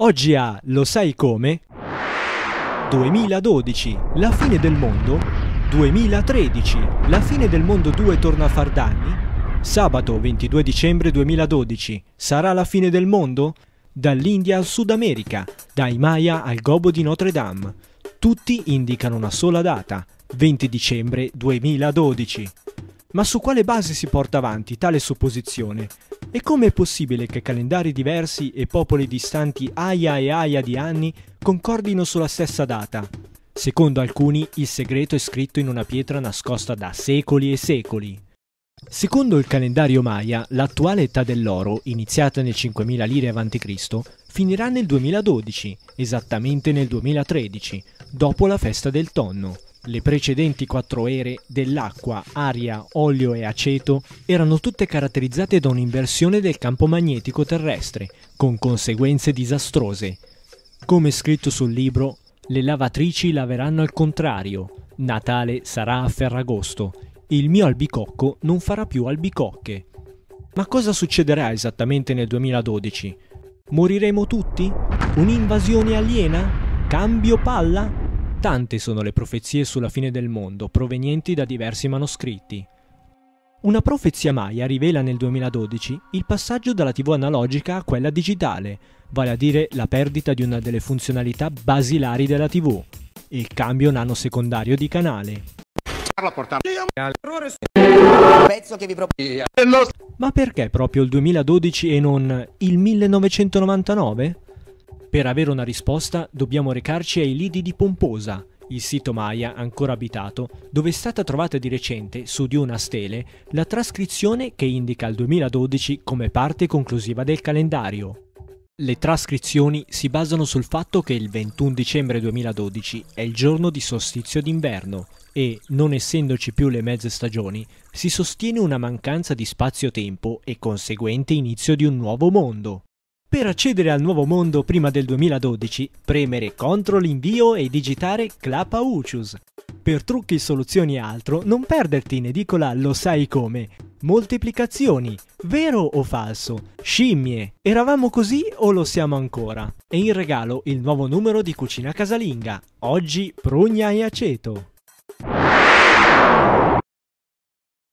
Oggi a lo sai come? 2012, la fine del mondo? 2013, la fine del mondo 2 torna a far danni? Sabato 22 dicembre 2012, sarà la fine del mondo? Dall'India al Sud America, dai Maya al Gobo di Notre Dame. Tutti indicano una sola data, 20 dicembre 2012. Ma su quale base si porta avanti tale supposizione? E come è possibile che calendari diversi e popoli distanti aia e aia di anni concordino sulla stessa data? Secondo alcuni, il segreto è scritto in una pietra nascosta da secoli e secoli. Secondo il calendario Maya, l'attuale età dell'oro, iniziata nel 5000 lire a.C., finirà nel 2012, esattamente nel 2013, dopo la festa del tonno. Le precedenti quattro ere dell'acqua, aria, olio e aceto erano tutte caratterizzate da un'inversione del campo magnetico terrestre, con conseguenze disastrose. Come scritto sul libro, le lavatrici laveranno al contrario, Natale sarà a Ferragosto, il mio albicocco non farà più albicocche. Ma cosa succederà esattamente nel 2012? Moriremo tutti? Un'invasione aliena? Cambio palla? Tante sono le profezie sulla fine del mondo provenienti da diversi manoscritti. Una profezia Maya rivela nel 2012 il passaggio dalla TV analogica a quella digitale, vale a dire la perdita di una delle funzionalità basilari della TV, il cambio nanosecondario di canale. Ma perché proprio il 2012 e non il 1999? Per avere una risposta dobbiamo recarci ai lidi di Pomposa, il sito Maya ancora abitato, dove è stata trovata di recente, su di una stele, la trascrizione che indica il 2012 come parte conclusiva del calendario. Le trascrizioni si basano sul fatto che il 21 dicembre 2012 è il giorno di solstizio d'inverno e, non essendoci più le mezze stagioni, si sostiene una mancanza di spazio-tempo e conseguente inizio di un nuovo mondo. Per accedere al nuovo mondo prima del 2012, premere CTRL invio e digitare Clapa Ucius. Per trucchi, soluzioni e altro, non perderti in edicola lo sai come. Moltiplicazioni, vero o falso? Scimmie, eravamo così o lo siamo ancora? E in regalo il nuovo numero di Cucina Casalinga, oggi prugna e aceto.